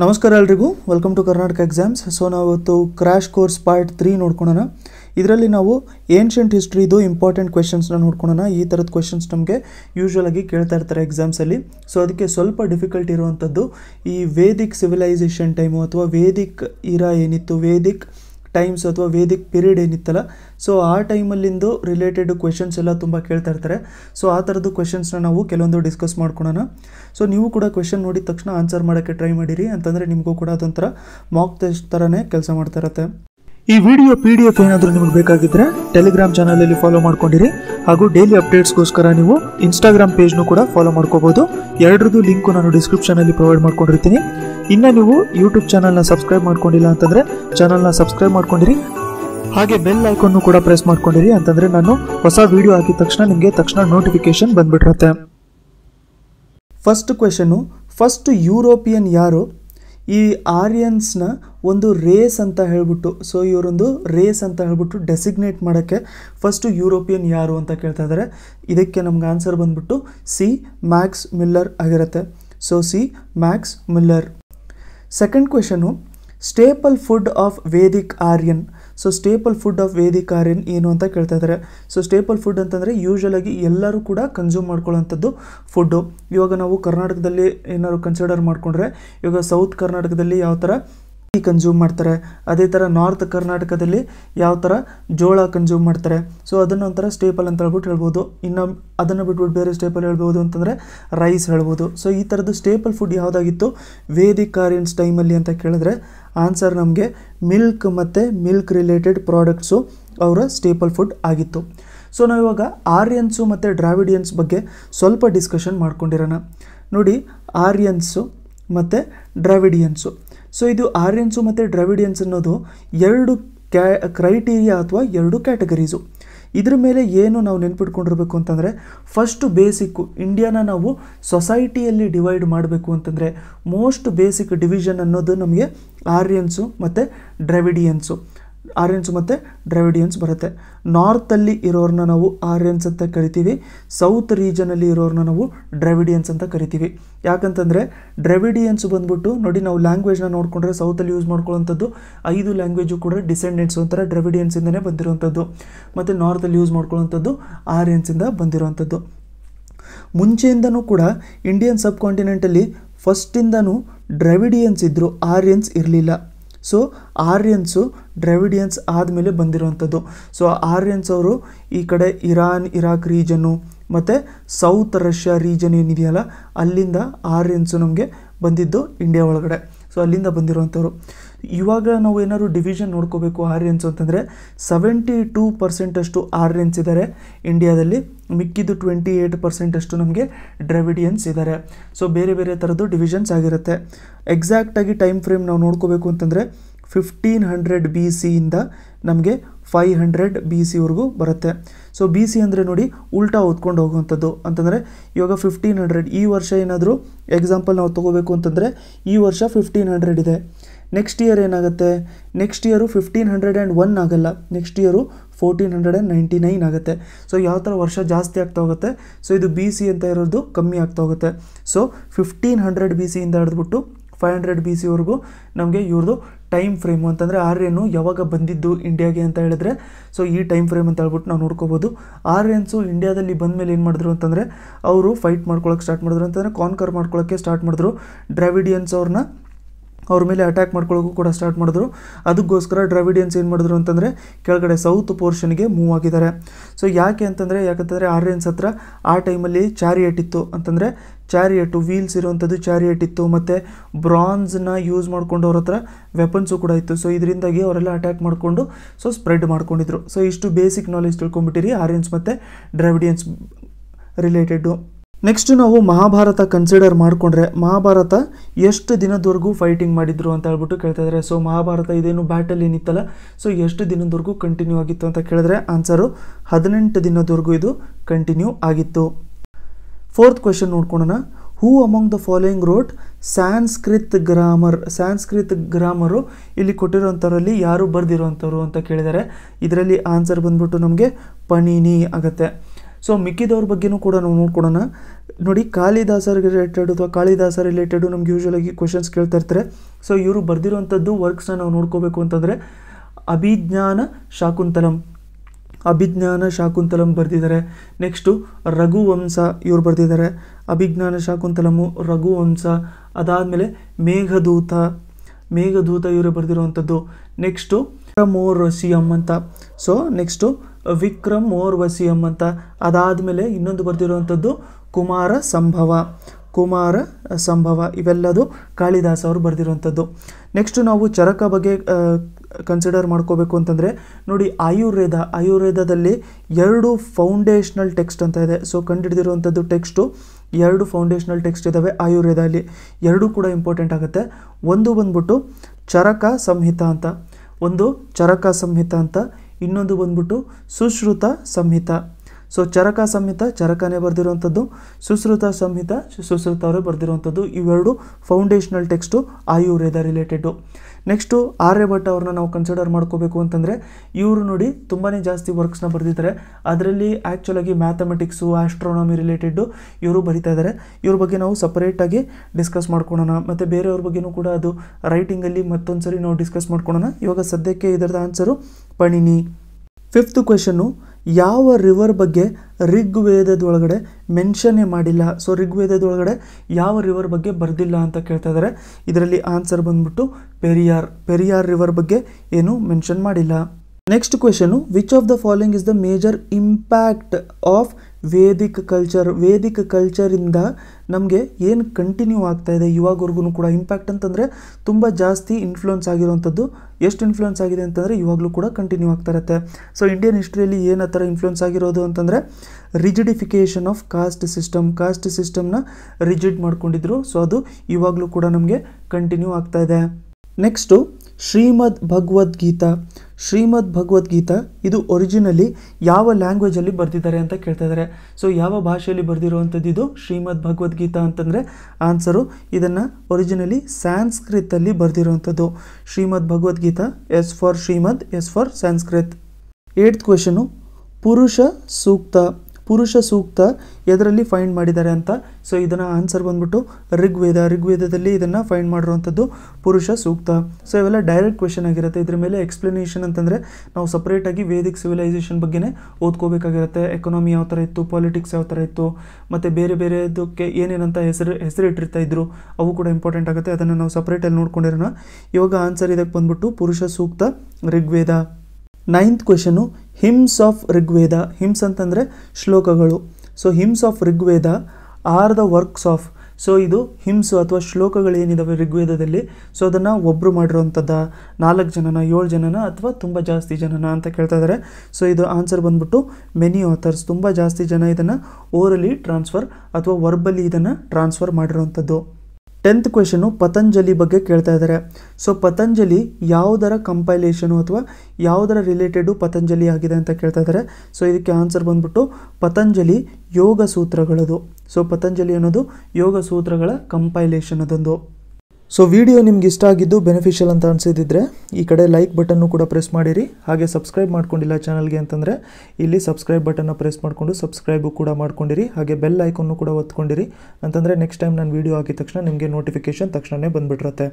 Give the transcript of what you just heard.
ನಮಸ್ಕಾರ ಎಲ್ರಿಗೂ welcome to Karnataka exams so ನಾವತ್ತು ಕ್ರ್ಯಾಶ್ ಕೋರ್ಸ್ ಪಾರ್ಟ್ ತ್ರೀ ನೋಡ್ಕೊಳೋಣ ಇದರಲ್ಲಿ ನಾವು ಏನ್ಷಿಯಂಟ್ ಹಿಸ್ಟ್ರಿದು ಇಂಪಾರ್ಟೆಂಟ್ ಕ್ವೆಶನ್ಸ್ನ ನೋಡ್ಕೊಳೋಣ ಈ ಥರದ ಕ್ವೆಶನ್ಸ್ ನಮಗೆ ಆಗಿ ಕೇಳ್ತಾ ಇರ್ತಾರೆ ಎಕ್ಸಾಮ್ಸಲ್ಲಿ ಸೊ ಅದಕ್ಕೆ ಸ್ವಲ್ಪ ಡಿಫಿಕಲ್ಟ್ ಇರುವಂಥದ್ದು ಈ ವೇದಿಕ್ ಸಿವಿಲೈಸೇಷನ್ ಟೈಮು ಅಥವಾ ವೇದಿಕ್ ಇರ ಏನಿತ್ತು ವೇದಿಕ್ ಟೈಮ್ಸ್ ಅಥವಾ ವೇದಿಕ್ ಪೀರಿಯಡ್ ಏನಿತ್ತಲ್ಲ ಸೊ ಆ ಟೈಮಲ್ಲಿಂದು ರಿಲೇಟೆಡ್ ಕ್ವೆಶನ್ಸ್ ಎಲ್ಲ ತುಂಬ ಕೇಳ್ತಾ ಇರ್ತಾರೆ ಸೊ ಆ ಥರದ್ದು ಕ್ವೆಶನ್ಸ್ನ ನಾವು ಕೆಲವೊಂದು ಡಿಸ್ಕಸ್ ಮಾಡ್ಕೊಳೋಣ ಸೊ ನೀವು ಕೂಡ ಕ್ವೆಶನ್ ನೋಡಿದ ತಕ್ಷಣ ಆನ್ಸರ್ ಮಾಡೋಕ್ಕೆ ಟ್ರೈ ಮಾಡಿರಿ ಅಂತಂದರೆ ನಿಮಗೂ ಕೂಡ ಅದೊಂಥರ ಮಾಕ್ ಟೆಸ್ಟ್ ಥರನೇ ಕೆಲಸ ಮಾಡ್ತಾ ಇರುತ್ತೆ ಈ ವಿಡಿಯೋ ಪಿ ಡಿ ಎಫ್ ಏನಾದರೂ ನಿಮಗೆ ಬೇಕಾಗಿದ್ದರೆ ಟೆಲಿಗ್ರಾಮ್ ಚಾನಲಲ್ಲಿ ಫಾಲೋ ಮಾಡ್ಕೊಂಡಿರಿ ಹಾಗೂ ಡೈಲಿ ಅಪ್ಡೇಟ್ಸ್ಗೋಸ್ಕರ ನೀವು ಇನ್ಸ್ಟಾಗ್ರಾಮ್ ಪೇಜ್ನು ಕೂಡ ಫಾಲೋ ಮಾಡ್ಕೋಬೋದು ಎರಡರದು ಲಿಂಕು ನಾನು ಡಿಸ್ಕ್ರಿಪ್ಷನಲ್ಲಿ ಪ್ರೊವೈಡ್ ಮಾಡ್ಕೊಂಡಿರ್ತೀನಿ ಇನ್ನು ನೀವು ಯೂಟ್ಯೂಬ್ ಚಾನಲ್ನ ಸಬ್ಸ್ಕ್ರೈಬ್ ಮಾಡ್ಕೊಂಡಿಲ್ಲ ಅಂತಂದರೆ ಚಾನಲ್ನ ಸಬ್ಸ್ಕ್ರೈಬ್ ಮಾಡ್ಕೊಂಡಿರಿ ಹಾಗೆ ಬೆಲ್ ಐಕನ್ನು ಕೂಡ ಪ್ರೆಸ್ ಮಾಡ್ಕೊಂಡಿರಿ ಅಂತಂದರೆ ನಾನು ಹೊಸ ವಿಡಿಯೋ ಹಾಕಿದ ತಕ್ಷಣ ನಿಮಗೆ ತಕ್ಷಣ ನೋಟಿಫಿಕೇಶನ್ ಬಂದ್ಬಿಟ್ಟಿರುತ್ತೆ ಫಸ್ಟ್ ಕ್ವೆಶನು ಫಸ್ಟ್ ಯುರೋಪಿಯನ್ ಯಾರು ಈ ಆರ್ಯನ್ಸ್ನ ಒಂದು ರೇಸ್ ಅಂತ ಹೇಳ್ಬಿಟ್ಟು ಸೊ ಇವರೊಂದು ರೇಸ್ ಅಂತ ಹೇಳ್ಬಿಟ್ಟು ಡೆಸಿಗ್ನೇಟ್ ಮಾಡೋಕ್ಕೆ ಫಸ್ಟು ಯುರೋಪಿಯನ್ ಯಾರು ಅಂತ ಕೇಳ್ತಾ ಇದ್ದಾರೆ ಇದಕ್ಕೆ ನಮ್ಗೆ ಆನ್ಸರ್ ಬಂದ್ಬಿಟ್ಟು ಸಿ ಮ್ಯಾಕ್ಸ್ ಮಿಲ್ಲರ್ ಆಗಿರುತ್ತೆ so C Max Muller second question staple food of Vedic Aryan so staple food of Vedic Aryan ಏನು ಅಂತ ಕೇಳ್ತಾ ಇದ್ದಾರೆ ಸೊ ಸ್ಟೇಪಲ್ ಫುಡ್ ಅಂತಂದರೆ ಯೂಶ್ವಲಾಗಿ ಎಲ್ಲರೂ ಕೂಡ ಕನ್ಸ್ಯೂಮ್ ಮಾಡ್ಕೊಳ್ಳೋಂಥದ್ದು ಫುಡ್ಡು ಇವಾಗ ನಾವು ಕರ್ನಾಟಕದಲ್ಲಿ ಏನಾದ್ರು ಕನ್ಸಿಡರ್ ಮಾಡಿಕೊಂಡ್ರೆ ಇವಾಗ ಸೌತ್ ಕರ್ನಾಟಕದಲ್ಲಿ ಯಾವ ಥರ ಕನ್ಸ್ಯೂಮ್ ಮಾಡ್ತಾರೆ ಅದೇ ಥರ ನಾರ್ತ್ ಕರ್ನಾಟಕದಲ್ಲಿ ಯಾವ ಥರ ಜೋಳ ಕನ್ಸ್ಯೂಮ್ ಮಾಡ್ತಾರೆ ಸೊ ಅದನ್ನು ಒಂಥರ ಸ್ಟೇಪಲ್ ಅಂತ ಹೇಳ್ಬಿಟ್ಟು ಹೇಳ್ಬೋದು ಇನ್ನು ಅದನ್ನು ಬಿಟ್ಬಿಟ್ಟು ಬೇರೆ ಸ್ಟೇಪಲ್ ಹೇಳ್ಬೋದು ಅಂತಂದರೆ ರೈಸ್ ಹೇಳ್ಬೋದು ಸೊ ಈ ಥರದ್ದು ಸ್ಟೇಪಲ್ ಫುಡ್ ಯಾವುದಾಗಿತ್ತು ವೇದಿಕಾರಿಯನ್ಸ್ ಆರ್ಯನ್ಸ್ ಟೈಮಲ್ಲಿ ಅಂತ ಕೇಳಿದ್ರೆ ಆನ್ಸರ್ ನಮಗೆ ಮಿಲ್ಕ್ ಮತ್ತು ಮಿಲ್ಕ್ ರಿಲೇಟೆಡ್ ಪ್ರಾಡಕ್ಟ್ಸು ಅವರ ಸ್ಟೇಪಲ್ ಫುಡ್ ಆಗಿತ್ತು ಸೊ ನಾವು ಇವಾಗ ಆರ್ಯನ್ಸು ಮತ್ತು ಡ್ರಾವಿಡಿಯನ್ಸ್ ಬಗ್ಗೆ ಸ್ವಲ್ಪ ಡಿಸ್ಕಷನ್ ಮಾಡ್ಕೊಂಡಿರೋಣ ನೋಡಿ ಆರ್ಯನ್ಸು ಮತ್ತು ಡ್ರಾವಿಡಿಯನ್ಸು ಸೊ ಇದು ಆರ್ಯನ್ಸು ಮತ್ತು ಡ್ರಾವಿಡಿಯನ್ಸ್ ಅನ್ನೋದು ಎರಡು ಕ್ಯಾ ಕ್ರೈಟೀರಿಯಾ ಅಥವಾ ಎರಡು ಕ್ಯಾಟಗರೀಸು ಇದ್ರ ಮೇಲೆ ಏನು ನಾವು ನೆನ್ಪಿಟ್ಕೊಂಡಿರ್ಬೇಕು ಅಂತಂದರೆ ಫಸ್ಟು ಬೇಸಿಕ್ಕು ಇಂಡಿಯಾನ ನಾವು ಸೊಸೈಟಿಯಲ್ಲಿ ಡಿವೈಡ್ ಮಾಡಬೇಕು ಅಂತಂದರೆ ಮೋಸ್ಟ್ ಬೇಸಿಕ್ ಡಿವಿಷನ್ ಅನ್ನೋದು ನಮಗೆ ಆರ್ಯನ್ಸು ಮತ್ತು ಡ್ರಾವಿಡಿಯನ್ಸು ಆರ್ಯನ್ಸ್ ಮತ್ತು ಡ್ರಾವಿಡಿಯನ್ಸ್ ಬರುತ್ತೆ ನಾರ್ತಲ್ಲಿ ಇರೋರನ್ನ ನಾವು ಆರ್ಯನ್ಸ್ ಅಂತ ಕರಿತೀವಿ ಸೌತ್ ರೀಜನಲ್ಲಿ ಇರೋರನ್ನ ನಾವು ಡ್ರಾವಿಡಿಯನ್ಸ್ ಅಂತ ಕರಿತೀವಿ ಯಾಕಂತಂದರೆ ಡ್ರಾವಿಡಿಯನ್ಸ್ ಬಂದ್ಬಿಟ್ಟು ನೋಡಿ ನಾವು ಲ್ಯಾಂಗ್ವೇಜ್ನ ನೋಡಿಕೊಂಡ್ರೆ ಸೌತಲ್ಲಿ ಯೂಸ್ ಮಾಡ್ಕೊಳ್ಳೋಂಥದ್ದು ಐದು ಲ್ಯಾಂಗ್ವೇಜು ಕೂಡ ಡಿಸೆಂಡೆಂಟ್ಸ್ ಒಂಥರ ಡ್ರಾವಿಡಿಯನ್ಸಿಂದನೇ ಬಂದಿರೋವಂಥದ್ದು ಮತ್ತು ನಾರ್ತಲ್ಲಿ ಯೂಸ್ ಮಾಡ್ಕೊಳ್ಳೋಂಥದ್ದು ಆರ್ಯನ್ಸಿಂದ ಬಂದಿರೋವಂಥದ್ದು ಮುಂಚೆಯಿಂದನೂ ಕೂಡ ಇಂಡಿಯನ್ ಸಬ್ ಕಾಂಟಿನೆಂಟಲ್ಲಿ ಫಸ್ಟಿಂದನೂ ಡ್ರಾವಿಡಿಯನ್ಸ್ ಇದ್ದರು ಆರ್ಯನ್ಸ್ ಇರಲಿಲ್ಲ ಸೊ ಆರ್ಯನ್ಸು ಡ್ರಾವಿಡಿಯನ್ಸ್ ಆದಮೇಲೆ ಬಂದಿರುವಂಥದ್ದು ಸೊ ಆರ್ಯನ್ಸ್ ಅವರು ಈ ಕಡೆ ಇರಾನ್ ಇರಾಕ್ ರೀಜನ್ನು ಮತ್ತು ಸೌತ್ ರಷ್ಯಾ ರೀಜನ್ ಏನಿದೆಯಲ್ಲ ಅಲ್ಲಿಂದ ಆರ್ಯನ್ಸು ನಮಗೆ ಬಂದಿದ್ದು ಇಂಡಿಯಾ ಒಳಗಡೆ ಸೊ ಅಲ್ಲಿಂದ ಬಂದಿರುವಂಥವ್ರು ಇವಾಗ ನಾವು ಏನಾದರೂ ಡಿವಿಷನ್ ನೋಡ್ಕೋಬೇಕು ಆರ್ಯನ್ಸ್ ಅಂತಂದರೆ ಸೆವೆಂಟಿ ಟೂ ಪರ್ಸೆಂಟಷ್ಟು ಆರ್ಯನ್ಸ್ ಇದ್ದಾರೆ ಇಂಡಿಯಾದಲ್ಲಿ ಮಿಕ್ಕಿದ್ದು ಟ್ವೆಂಟಿ ಏಯ್ಟ್ ಪರ್ಸೆಂಟಷ್ಟು ನಮಗೆ ಡ್ರಾವಿಡಿಯನ್ಸ್ ಇದ್ದಾರೆ ಸೊ ಬೇರೆ ಬೇರೆ ಥರದ್ದು ಡಿವಿಷನ್ಸ್ ಆಗಿರುತ್ತೆ ಎಕ್ಸಾಕ್ಟಾಗಿ ಟೈಮ್ ಫ್ರೇಮ್ ನಾವು ನೋಡ್ಕೋಬೇಕು ಅಂತಂದರೆ ಫಿಫ್ಟೀನ್ ಹಂಡ್ರೆಡ್ ಬಿ ಸಿಯಿಂದ ನಮಗೆ ಫೈ ಹಂಡ್ರೆಡ್ ಬಿ ಸಿವರೆಗೂ ಬರುತ್ತೆ ಸೊ ಬಿ ಸಿ ಅಂದರೆ ನೋಡಿ ಉಲ್ಟಾ ಓದ್ಕೊಂಡು ಹೋಗುವಂಥದ್ದು ಅಂತಂದರೆ ಇವಾಗ ಫಿಫ್ಟೀನ್ ಹಂಡ್ರೆಡ್ ಈ ವರ್ಷ ಏನಾದರೂ ಎಕ್ಸಾಂಪಲ್ ನಾವು ತೊಗೋಬೇಕು ಅಂತಂದರೆ ಈ ವರ್ಷ ಫಿಫ್ಟೀನ್ ಹಂಡ್ರೆಡ್ ಇದೆ ನೆಕ್ಸ್ಟ್ ಇಯರ್ ಏನಾಗುತ್ತೆ next year fifteen hundred and one ಆಗಲ್ಲ next year fourteen hundred and ninety nine ಆಗುತ್ತೆ ಸೊ ಯಾವ ಥರ ವರ್ಷ ಜಾಸ್ತಿ ಆಗ್ತಾ ಹೋಗುತ್ತೆ ಸೊ ಇದು ಬಿ ಸಿ ಅಂತ ಇರೋದು ಕಮ್ಮಿ ಆಗ್ತಾ ಹೋಗುತ್ತೆ ಸೊ ಫಿಫ್ಟೀನ್ ಹಂಡ್ರೆಡ್ ಬಿ ಸಿಯಿಂದ ಹಿಡಿದ್ಬಿಟ್ಟು ಫೈವ್ ಹಂಡ್ರೆಡ್ ಬಿ ಸಿವರೆಗೂ ನಮಗೆ ಇವ್ರದ್ದು ಟೈಮ್ ಫ್ರೇಮು ಅಂತಂದರೆ ಆರ್ಯನು ಯಾವಾಗ ಬಂದಿದ್ದು ಇಂಡಿಯಾಗೆ ಅಂತ ಹೇಳಿದ್ರೆ ಸೊ ಈ ಟೈಮ್ ಫ್ರೇಮ್ ಅಂತ ಹೇಳ್ಬಿಟ್ಟು ನಾವು ನೋಡ್ಕೋಬೋದು ಆರ್ಯನ್ಸು ಇಂಡಿಯಾದಲ್ಲಿ ಬಂದ ಮೇಲೆ ಏನು ಮಾಡಿದ್ರು ಅಂತಂದರೆ ಅವರು ಫೈಟ್ ಮಾಡ್ಕೊಳ್ಳೋಕೆ ಸ್ಟಾರ್ಟ್ ಮಾಡಿದ್ರು ಅಂತಂದರೆ ಕಾನ್ಕರ್ ಮಾಡ್ಕೊಳ್ಳೋಕ್ಕೆ ಸ್ಟಾರ್ಟ್ ಮಾಡಿದ್ರು ಡ್ರಾವಿಡಿಯನ್ಸ್ ಅವ್ರನ್ನ ಅವ್ರ ಮೇಲೆ ಅಟ್ಯಾಕ್ ಮಾಡ್ಕೊಳ್ಳೋಕ್ಕೂ ಕೂಡ ಸ್ಟಾರ್ಟ್ ಮಾಡಿದ್ರು ಅದಕ್ಕೋಸ್ಕರ ಡ್ರಾವಿಡಿಯನ್ಸ್ ಏನು ಮಾಡಿದ್ರು ಅಂತಂದರೆ ಕೆಳಗಡೆ ಸೌತ್ ಪೋರ್ಷನ್ಗೆ ಮೂವ್ ಆಗಿದ್ದಾರೆ ಸೊ ಯಾಕೆ ಅಂತಂದರೆ ಯಾಕಂತಂದರೆ ಆರ್ಯನ್ಸ್ ಹತ್ರ ಆ ಟೈಮಲ್ಲಿ ಚಾರಿಯಟ್ ಇತ್ತು ಅಂತಂದರೆ ಚಾರಿಯೆಟ್ಟು ವೀಲ್ಸ್ ಇರುವಂಥದ್ದು ಚಾರಿಯೆಟ್ ಇತ್ತು ಮತ್ತು ಬ್ರಾನ್ಸ್ನ ಯೂಸ್ ಮಾಡಿಕೊಂಡು ಅವ್ರ ಹತ್ರ ವೆಪನ್ಸು ಕೂಡ ಇತ್ತು ಸೊ ಇದರಿಂದಾಗಿ ಅವರೆಲ್ಲ ಅಟ್ಯಾಕ್ ಮಾಡಿಕೊಂಡು ಸೊ ಸ್ಪ್ರೆಡ್ ಮಾಡ್ಕೊಂಡಿದ್ರು ಸೊ ಇಷ್ಟು ಬೇಸಿಕ್ ನಾಲೆಜ್ ತಿಳ್ಕೊಂಬಿಟ್ಟಿರಿ ಆರ್ಯನ್ಸ್ ಮತ್ತು ಡ್ರಾವಿಡಿಯನ್ಸ್ ರಿಲೇಟೆಡ್ಡು ನೆಕ್ಸ್ಟ್ ನಾವು ಮಹಾಭಾರತ ಕನ್ಸಿಡರ್ ಮಾಡಿಕೊಂಡ್ರೆ ಮಹಾಭಾರತ ಎಷ್ಟು ದಿನದವರೆಗೂ ಫೈಟಿಂಗ್ ಮಾಡಿದ್ರು ಅಂತ ಹೇಳ್ಬಿಟ್ಟು ಕೇಳ್ತಾ ಇದ್ದಾರೆ ಸೊ ಮಹಾಭಾರತ ಇದೇನು ಬ್ಯಾಟಲ್ ಏನಿತ್ತಲ್ಲ ಸೊ ಎಷ್ಟು ದಿನದವರೆಗೂ ಕಂಟಿನ್ಯೂ ಆಗಿತ್ತು ಅಂತ ಕೇಳಿದ್ರೆ ಆನ್ಸರು ಹದಿನೆಂಟು ದಿನದವರೆಗೂ ಇದು ಕಂಟಿನ್ಯೂ ಆಗಿತ್ತು ಫೋರ್ತ್ ಕ್ವೆಶನ್ ನೋಡ್ಕೊಳೋಣ who among the following wrote Sanskrit grammar Sanskrit grammar ಇಲ್ಲಿ ಕೊಟ್ಟಿರೋಂಥವ್ರಲ್ಲಿ ಯಾರು ಬರೆದಿರೋಂಥವ್ರು ಅಂತ ಕೇಳಿದ್ದಾರೆ ಇದರಲ್ಲಿ ಆನ್ಸರ್ ಬಂದ್ಬಿಟ್ಟು ನಮಗೆ ಪಣಿನಿ ಆಗುತ್ತೆ ಸೊ ಮಿಕ್ಕಿದವ್ರ ಬಗ್ಗೆಯೂ ಕೂಡ ನಾವು ನೋಡ್ಕೊಳೋಣ ನೋಡಿ ಕಾಳಿದಾಸರ್ ರಿಲೇಟೆಡ್ ಅಥವಾ ಕಾಳಿದಾಸ ರಿಲೇಟೆಡು ನಮ್ಗೆ ಯೂಶ್ವಲಾಗಿ ಕ್ವಶನ್ಸ್ ಕೇಳ್ತಾ ಇರ್ತಾರೆ ಸೊ ಇವರು ಬರೆದಿರುವಂಥದ್ದು ವರ್ಕ್ಸ್ನ ನಾವು ನೋಡ್ಕೋಬೇಕು ಅಂತಂದರೆ ಅಭಿಜ್ಞಾನ ಶಾಕುಂತಲಂ ಅಭಿಜ್ಞಾನ ಶಾಕುಂತಲಂ ಬರೆದಿದ್ದಾರೆ ನೆಕ್ಸ್ಟು ರಘುವಂಶ ಇವರು ಬರೆದಿದ್ದಾರೆ ಅಭಿಜ್ಞಾನ ಶಾಕುಂತಲಮು ರಘುವಂಶ ಅದಾದಮೇಲೆ ಮೇಘದೂತ ಮೇಘದೂತ ಇವರು ಬರೆದಿರುವಂಥದ್ದು ನೆಕ್ಸ್ಟು ಎಮ್ ಅಂತ ಸೊ ನೆಕ್ಸ್ಟು ವಿಕ್ರಮ್ ವಸಿಯಂ ಅಂತ ಅದಾದಮೇಲೆ ಇನ್ನೊಂದು ಬರೆದಿರುವಂಥದ್ದು ಕುಮಾರ ಸಂಭವ ಕುಮಾರ ಸಂಭವ ಇವೆಲ್ಲದು ಕಾಳಿದಾಸ ಅವರು ಬರೆದಿರುವಂಥದ್ದು ನೆಕ್ಸ್ಟು ನಾವು ಚರಕ ಬಗ್ಗೆ ಕನ್ಸಿಡರ್ ಮಾಡ್ಕೋಬೇಕು ಅಂತಂದರೆ ನೋಡಿ ಆಯುರ್ವೇದ ಆಯುರ್ವೇದದಲ್ಲಿ ಎರಡು ಫೌಂಡೇಶ್ನಲ್ ಟೆಕ್ಸ್ಟ್ ಅಂತ ಇದೆ ಸೊ ಕಂಡುಹಿಡಿದಿರುವಂಥದ್ದು ಟೆಕ್ಸ್ಟು ಎರಡು ಫೌಂಡೇಶ್ನಲ್ ಟೆಕ್ಸ್ಟ್ ಇದ್ದಾವೆ ಅಲ್ಲಿ ಎರಡೂ ಕೂಡ ಇಂಪಾರ್ಟೆಂಟ್ ಆಗುತ್ತೆ ಒಂದು ಬಂದ್ಬಿಟ್ಟು ಚರಕ ಸಂಹಿತ ಅಂತ ಒಂದು ಚರಕ ಸಂಹಿತ ಅಂತ ಇನ್ನೊಂದು ಬಂದ್ಬಿಟ್ಟು ಸುಶ್ರುತ ಸಂಹಿತ ಸೊ ಚರಕ ಸಂಹಿತ ಚರಕನೇ ಬರೆದಿರುವಂಥದ್ದು ಸುಶ್ರುತ ಸಂಹಿತ ಸುಶ್ರುತ ಅವರೇ ಬರೆದಿರುವಂಥದ್ದು ಇವೆರಡು foundational text Ayurveda related next Aryabhata ಅವ್ರನ್ನ ನಾವು ಕನ್ಸಿಡರ್ ಮಾಡ್ಕೋಬೇಕು ಅಂತಂದರೆ ಇವರು ನೋಡಿ ತುಂಬಾ ಜಾಸ್ತಿ ವರ್ಕ್ಸ್ನ ಬರೆದಿದ್ದಾರೆ ಅದರಲ್ಲಿ ಆ್ಯಕ್ಚುಲಾಗಿ ಮ್ಯಾಥಮೆಟಿಕ್ಸು ಆಸ್ಟ್ರೋನಮಿ ರಿಲೇಟೆಡ್ಡು ಇವರು ಬರಿತಾ ಇದ್ದಾರೆ ಇವ್ರ ಬಗ್ಗೆ ನಾವು ಸಪರೇಟಾಗಿ ಡಿಸ್ಕಸ್ ಮಾಡ್ಕೊಳೋಣ ಮತ್ತು ಬೇರೆಯವ್ರ ಬಗ್ಗೆಯೂ ಕೂಡ ಅದು ರೈಟಿಂಗಲ್ಲಿ ಮತ್ತೊಂದು ಸರಿ ನಾವು ಡಿಸ್ಕಸ್ ಮಾಡ್ಕೊಳೋಣ ಇವಾಗ ಸದ್ಯಕ್ಕೆ ಇದರದ ಆನ್ಸರು ಪಣಿನಿ ಫಿಫ್ತ್ ಕ್ವೆಶನ್ನು ಯಾವ ರಿವರ್ ಬಗ್ಗೆ ಋಗ್ವೇದದೊಳಗಡೆ ಮೆನ್ಷನ್ನೇ ಮಾಡಿಲ್ಲ ಸೊ ಋಗ್ವೇದದೊಳಗಡೆ ಯಾವ ರಿವರ್ ಬಗ್ಗೆ ಬರೆದಿಲ್ಲ ಅಂತ ಕೇಳ್ತಾ ಇದ್ದಾರೆ ಇದರಲ್ಲಿ ಆನ್ಸರ್ ಬಂದ್ಬಿಟ್ಟು ಪೆರಿಯಾರ್ ಪೆರಿಯಾರ್ ರಿವರ್ ಬಗ್ಗೆ ಏನು ಮೆನ್ಷನ್ ಮಾಡಿಲ್ಲ next question which of the following is the major impact of Vedic culture Vedic ಕಲ್ಚರಿಂದ ನಮಗೆ ಏನು ಕಂಟಿನ್ಯೂ ಆಗ್ತಾ ಇದೆ ಇವಾಗವರೆಗೂ ಕೂಡ ಇಂಪ್ಯಾಕ್ಟ್ ಅಂತಂದರೆ ತುಂಬ ಜಾಸ್ತಿ ಇನ್ಫ್ಲುಯೆನ್ಸ್ ಆಗಿರುವಂಥದ್ದು ಎಷ್ಟು ಇನ್ಫ್ಲುಯೆನ್ಸ್ ಆಗಿದೆ ಅಂತಂದರೆ ಇವಾಗಲೂ ಕೂಡ ಕಂಟಿನ್ಯೂ ಆಗ್ತಾ ಇರುತ್ತೆ ಸೊ ಇಂಡಿಯನ್ ಹಿಸ್ಟ್ರಿಯಲ್ಲಿ ಏನು ಆ ಥರ ಇನ್ಫ್ಲೂಯೆನ್ಸ್ ಆಗಿರೋದು ಅಂತಂದರೆ rigidification of caste system caste ಸಿಸ್ಟಮ್ನ ರಿಜಿಡ್ ಮಾಡ್ಕೊಂಡಿದ್ರು ಸೊ ಅದು ಇವಾಗಲೂ ಕೂಡ ನಮಗೆ ಕಂಟಿನ್ಯೂ ಆಗ್ತಾ ಇದೆ ನೆಕ್ಸ್ಟು ಶ್ರೀಮದ್ ಭಗವದ್ಗೀತಾ ಶ್ರೀಮದ್ ಭಗವದ್ಗೀತಾ ಇದು ಒರಿಜಿನಲಿ ಯಾವ ಲ್ಯಾಂಗ್ವೇಜಲ್ಲಿ ಬರೆದಿದ್ದಾರೆ ಅಂತ ಕೇಳ್ತಾ ಇದ್ದಾರೆ ಸೊ ಯಾವ ಭಾಷೆಯಲ್ಲಿ ಬರೆದಿರುವಂಥದ್ದು ಇದು ಶ್ರೀಮದ್ ಭಗವದ್ಗೀತಾ ಅಂತಂದರೆ ಆನ್ಸರು ಇದನ್ನು ಒರಿಜಿನಲಿ ಸಂಸ್ಕೃತದಲ್ಲಿ ಬರೆದಿರುವಂಥದ್ದು Shrimad Bhagavadgita S for Shrimad S for Sanskrit eighth question Purusha Sukta ಪುರುಷ ಸೂಕ್ತ ಎದರಲ್ಲಿ ಫೈಂಡ್ ಮಾಡಿದ್ದಾರೆ ಅಂತ ಸೊ ಇದನ್ನು ಆನ್ಸರ್ ಬಂದ್ಬಿಟ್ಟು ಋಗ್ವೇದ ಋಗ್ವೇದದಲ್ಲಿ ಇದನ್ನು ಫೈಂಡ್ ಮಾಡಿರುವಂಥದ್ದು ಪುರುಷ ಸೂಕ್ತ ಸೊ ಇವೆಲ್ಲ ಡೈರೆಕ್ಟ್ ಕ್ವೆಶನ್ ಆಗಿರುತ್ತೆ ಇದ್ರ ಮೇಲೆ ಎಕ್ಸ್ಪ್ಲನೇಷನ್ ಅಂತಂದರೆ ನಾವು ಸಪ್ರೇಟಾಗಿ ವೇದಿಕ್ ಸಿವಿಲೈಸೇಷನ್ ಬಗ್ಗೆನೇ ಓದ್ಕೋಬೇಕಾಗಿರುತ್ತೆ ಎಕನಾಮಿ ಯಾವ ಥರ ಇತ್ತು ಪಾಲಿಟಿಕ್ಸ್ ಯಾವ ಥರ ಇತ್ತು ಮತ್ತು ಬೇರೆ ಬೇರೆದಕ್ಕೆ ಏನೇನಂತ ಹೆಸರು ಹೆಸರು ಇಟ್ಟಿರ್ತಾ ಇದ್ರು ಅವು ಕೂಡ ಇಂಪಾರ್ಟೆಂಟ್ ಆಗುತ್ತೆ ಅದನ್ನು ನಾವು ಸಪ್ರೇಟಲ್ಲಿ ನೋಡ್ಕೊಂಡಿರೋಣ ಇವಾಗ ಆನ್ಸರ್ ಇದಕ್ಕೆ ಬಂದ್ಬಿಟ್ಟು Purusha Sukta Rigveda ninth question hymns of Rigveda hymns ಅಂತಂದರೆ ಶ್ಲೋಕಗಳು so hymns of Rigveda are the works of so ಇದು ಹಿಮ್ಸು ಅಥವಾ ಶ್ಲೋಕಗಳೇನಿದಾವೆ ಋಗ್ವೇದದಲ್ಲಿ ಸೊ ಅದನ್ನು ಒಬ್ಬರು ಮಾಡಿರೋವಂಥದ್ದು ನಾಲ್ಕು ಜನನ ಏಳು ಜನನ ಅಥವಾ ತುಂಬ ಜಾಸ್ತಿ ಜನನ ಅಂತ ಕೇಳ್ತಾ ಇದ್ದಾರೆ ಸೊ ಇದು ಆನ್ಸರ್ ಬಂದ್ಬಿಟ್ಟು ಮೆನಿ ಆಥರ್ಸ್ ತುಂಬ ಜಾಸ್ತಿ ಜನ ಇದನ್ನು ಓರಲಿ ಟ್ರಾನ್ಸ್ಫರ್ ಅಥವಾ ವರ್ಬಲಿ ಇದನ್ನು ಟ್ರಾನ್ಸ್ಫರ್ ಮಾಡಿರೋವಂಥದ್ದು ಟೆಂತ್ ಕ್ವೆಶನು ಪತಂಜಲಿ ಬಗ್ಗೆ ಕೇಳ್ತಾ ಇದ್ದಾರೆ ಸೊ ಪತಂಜಲಿ ಯಾವುದರ ಕಂಪೈಲೇಷನು ಅಥವಾ ಯಾವುದರ ರಿಲೇಟೆಡು ಪತಂಜಲಿ ಆಗಿದೆ ಅಂತ ಕೇಳ್ತಾ ಇದ್ದಾರೆ ಸೊ ಇದಕ್ಕೆ ಆನ್ಸರ್ ಬಂದ್ಬಿಟ್ಟು ಪತಂಜಲಿ ಯೋಗ ಸೂತ್ರಗಳದು ಸೊ ಪತಂಜಲಿ ಅನ್ನೋದು ಯೋಗ ಸೂತ್ರಗಳ ಕಂಪೈಲೇಷನ್ ಅದೊಂದು ಸೊ ವಿಡಿಯೋ ನಿಮ್ಗೆ ಇಷ್ಟ ಆಗಿದ್ದು ಬೆನಿಫಿಷಿಯಲ್ ಅಂತ ಅನಿಸಿದ್ರೆ ಈ ಕಡೆ ಲೈಕ್ ಬಟನ್ನು ಕೂಡ ಪ್ರೆಸ್ ಮಾಡಿರಿ ಹಾಗೆ ಸಬ್ಸ್ಕ್ರೈಬ್ ಮಾಡ್ಕೊಂಡಿಲ್ಲ ಚಾನಲ್ಗೆ ಅಂತಂದರೆ ಇಲ್ಲಿ ಸಬ್ಸ್ಕ್ರೈಬ್ ಬಟನ್ನ ಪ್ರೆಸ್ ಮಾಡಿಕೊಂಡು ಸಬ್ಸ್ಕ್ರೈಬು ಕೂಡ ಮಾಡ್ಕೊಂಡಿರಿ ಹಾಗೆ ಬೆಲ್ ಐಕನ್ನು ಕೂಡ ಒತ್ಕೊಂಡಿರಿ ಅಂತಂದರೆ ನೆಕ್ಸ್ಟ್ ಟೈಮ್ ನಾನು ವೀಡಿಯೋ ಹಾಕಿದ ತಕ್ಷಣ ನಿಮಗೆ ನೋಟಿಫಿಕೇಶನ್ ತಕ್ಷಣನೇ ಬಂದುಬಿಟ್ಟಿರುತ್ತೆ